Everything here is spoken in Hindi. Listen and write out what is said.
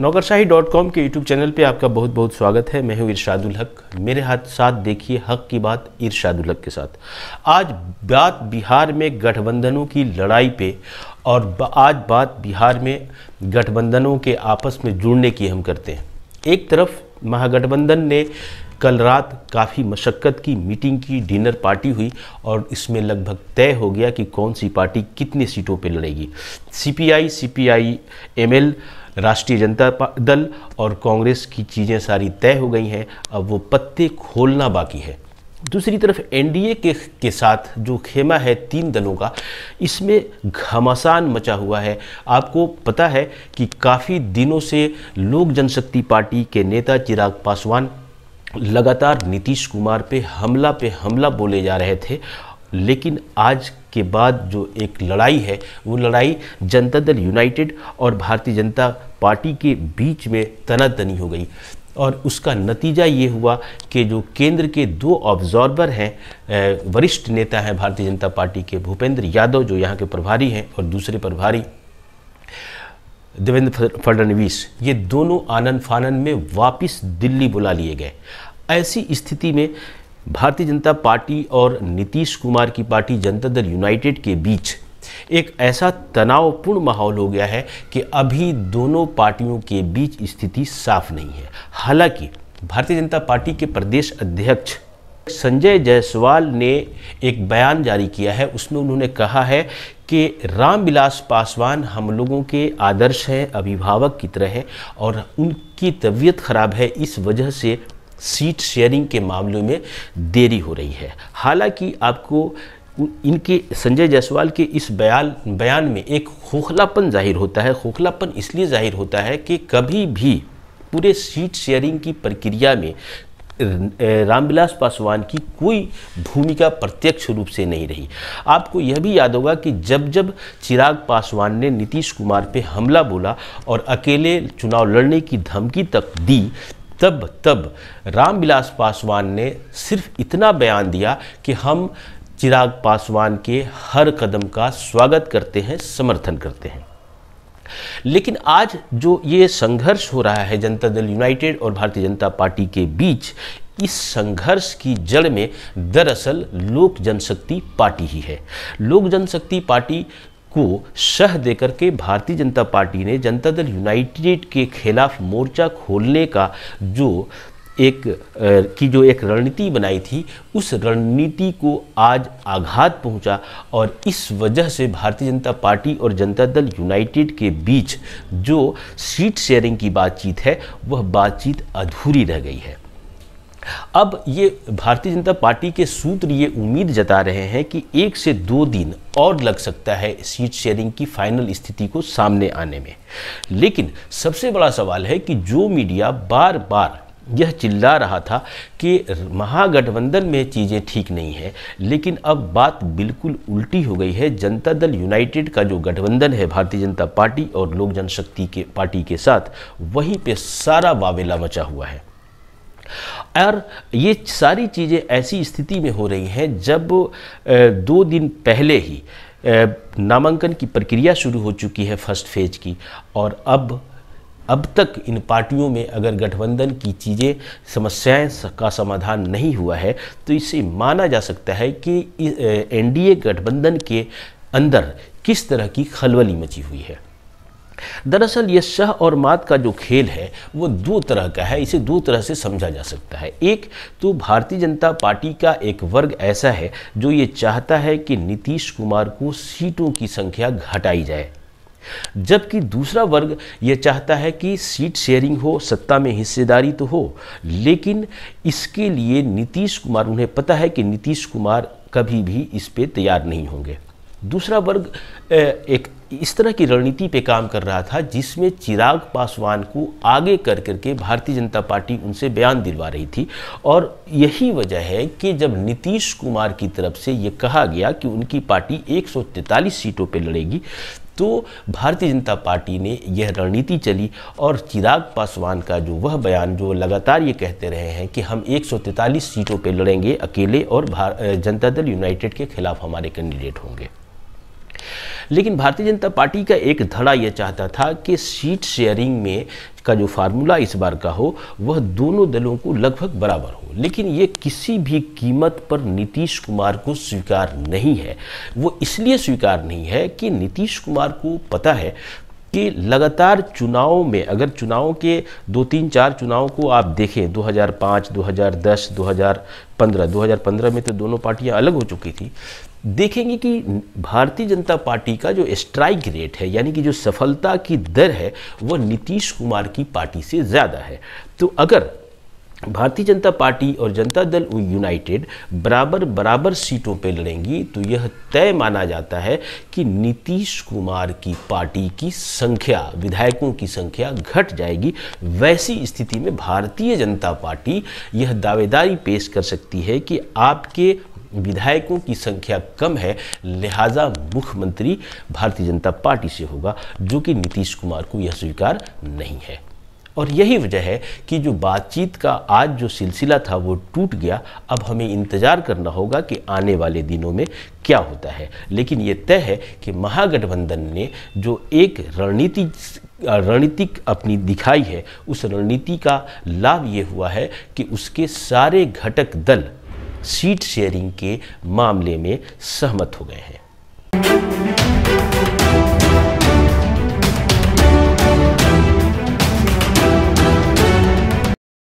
नौकरशाही डॉट कॉम के यूट्यूब चैनल पे आपका बहुत बहुत स्वागत है मैं हूँ इरशादुल हक मेरे हाथ साथ देखिए हक की बात इरशादुल हक के साथ आज बात बिहार में गठबंधनों की लड़ाई पे और आज बात बिहार में गठबंधनों के आपस में जुड़ने की हम करते हैं एक तरफ महागठबंधन ने कल रात काफ़ी मशक्क़त की मीटिंग की डिनर पार्टी हुई और इसमें लगभग तय हो गया कि कौन सी पार्टी कितने सीटों पर लड़ेगी सीपीआई सीपीआई एमएल राष्ट्रीय जनता दल और कांग्रेस की चीज़ें सारी तय हो गई हैं अब वो पत्ते खोलना बाकी है दूसरी तरफ एनडीए के के साथ जो खेमा है तीन दलों का इसमें घमासान मचा हुआ है आपको पता है कि काफ़ी दिनों से लोक जनशक्ति पार्टी के नेता चिराग पासवान लगातार नीतीश कुमार पे हमला पे हमला बोले जा रहे थे लेकिन आज के बाद जो एक लड़ाई है वो लड़ाई जनता दल यूनाइटेड और भारतीय जनता पार्टी के बीच में तनातनी हो गई और उसका नतीजा ये हुआ कि जो केंद्र के दो ऑब्जॉर्वर हैं वरिष्ठ नेता हैं भारतीय जनता पार्टी के भूपेंद्र यादव जो यहाँ के प्रभारी हैं और दूसरे प्रभारी देवेंद्र फडणवीस ये दोनों आनंद फानंद में वापस दिल्ली बुला लिए गए ऐसी स्थिति में भारतीय जनता पार्टी और नीतीश कुमार की पार्टी जनता दल यूनाइटेड के बीच एक ऐसा तनावपूर्ण माहौल हो गया है कि अभी दोनों पार्टियों के बीच स्थिति साफ नहीं है हालांकि भारतीय जनता पार्टी के प्रदेश अध्यक्ष संजय जायसवाल ने एक बयान जारी किया है उसमें उन्होंने कहा है कि रामविलास पासवान हम लोगों के आदर्श हैं अभिभावक की तरह हैं और उनकी तबीयत खराब है इस वजह से सीट शेयरिंग के मामले में देरी हो रही है हालांकि आपको इनके संजय जायसवाल के इस बयान बयान में एक खोखलापन जाहिर होता है खोखलापन इसलिए जाहिर होता है कि कभी भी पूरे सीट शेयरिंग की प्रक्रिया में रामविलास पासवान की कोई भूमिका प्रत्यक्ष रूप से नहीं रही आपको यह भी याद होगा कि जब जब चिराग पासवान ने नीतीश कुमार पे हमला बोला और अकेले चुनाव लड़ने की धमकी तक दी तब तब रामविलास पासवान ने सिर्फ इतना बयान दिया कि हम चिराग पासवान के हर कदम का स्वागत करते हैं समर्थन करते हैं लेकिन आज जो ये संघर्ष हो रहा है जनता दल यूनाइटेड और भारतीय जनता पार्टी के बीच इस संघर्ष की जड़ में दरअसल लोक जनशक्ति पार्टी ही है लोक जनशक्ति पार्टी को शह देकर के भारतीय जनता पार्टी ने जनता दल यूनाइटेड के खिलाफ मोर्चा खोलने का जो एक की जो एक रणनीति बनाई थी उस रणनीति को आज आघात पहुंचा और इस वजह से भारतीय जनता पार्टी और जनता दल यूनाइटेड के बीच जो सीट शेयरिंग की बातचीत है वह बातचीत अधूरी रह गई है अब ये भारतीय जनता पार्टी के सूत्र ये उम्मीद जता रहे हैं कि एक से दो दिन और लग सकता है सीट शेयरिंग की फाइनल स्थिति को सामने आने में लेकिन सबसे बड़ा सवाल है कि जो मीडिया बार बार यह चिल्ला रहा था कि महागठबंधन में चीज़ें ठीक नहीं है लेकिन अब बात बिल्कुल उल्टी हो गई है जनता दल यूनाइटेड का जो गठबंधन है भारतीय जनता पार्टी और लोक जनशक्ति के पार्टी के साथ वहीं पे सारा वावेला मचा हुआ है और ये सारी चीज़ें ऐसी स्थिति में हो रही हैं जब दो दिन पहले ही नामांकन की प्रक्रिया शुरू हो चुकी है फर्स्ट फेज की और अब अब तक इन पार्टियों में अगर गठबंधन की चीज़ें समस्याएं का समाधान नहीं हुआ है तो इसे माना जा सकता है कि एनडीए गठबंधन के अंदर किस तरह की खलबली मची हुई है दरअसल यह शह और मात का जो खेल है वो दो तरह का है इसे दो तरह से समझा जा सकता है एक तो भारतीय जनता पार्टी का एक वर्ग ऐसा है जो ये चाहता है कि नीतीश कुमार को सीटों की संख्या घटाई जाए जबकि दूसरा वर्ग यह चाहता है कि सीट शेयरिंग हो सत्ता में हिस्सेदारी तो हो लेकिन इसके लिए नीतीश कुमार उन्हें पता है कि नीतीश कुमार कभी भी इस पर तैयार नहीं होंगे दूसरा वर्ग एक इस तरह की रणनीति पे काम कर रहा था जिसमें चिराग पासवान को आगे कर करके भारतीय जनता पार्टी उनसे बयान दिलवा रही थी और यही वजह है कि जब नीतीश कुमार की तरफ से ये कहा गया कि उनकी पार्टी एक सीटों पे लड़ेगी तो भारतीय जनता पार्टी ने यह रणनीति चली और चिराग पासवान का जो वह बयान जो लगातार ये कहते रहे हैं कि हम एक सीटों पर लड़ेंगे अकेले और जनता दल यूनाइटेड के खिलाफ हमारे कैंडिडेट होंगे लेकिन भारतीय जनता पार्टी का एक धड़ा यह चाहता था कि सीट शेयरिंग में का जो फार्मूला इस बार का हो वह दोनों दलों को लगभग बराबर हो लेकिन ये किसी भी कीमत पर नीतीश कुमार को स्वीकार नहीं है वो इसलिए स्वीकार नहीं है कि नीतीश कुमार को पता है कि लगातार चुनाव में अगर चुनाव के दो तीन चार चुनाव को आप देखें 2005, 2010, 2015, 2015 में तो दोनों पार्टियां अलग हो चुकी थी देखेंगे कि भारतीय जनता पार्टी का जो स्ट्राइक रेट है यानी कि जो सफलता की दर है वह नीतीश कुमार की पार्टी से ज़्यादा है तो अगर भारतीय जनता पार्टी और जनता दल यूनाइटेड बराबर बराबर सीटों पर लड़ेंगी तो यह तय माना जाता है कि नीतीश कुमार की पार्टी की संख्या विधायकों की संख्या घट जाएगी वैसी स्थिति में भारतीय जनता पार्टी यह दावेदारी पेश कर सकती है कि आपके विधायकों की संख्या कम है लिहाजा मुख्यमंत्री भारतीय जनता पार्टी से होगा जो कि नीतीश कुमार को यह स्वीकार नहीं है और यही वजह है कि जो बातचीत का आज जो सिलसिला था वो टूट गया अब हमें इंतज़ार करना होगा कि आने वाले दिनों में क्या होता है लेकिन ये तय है कि महागठबंधन ने जो एक रणनीति रणनीतिक अपनी दिखाई है उस रणनीति का लाभ ये हुआ है कि उसके सारे घटक दल सीट शेयरिंग के मामले में सहमत हो गए हैं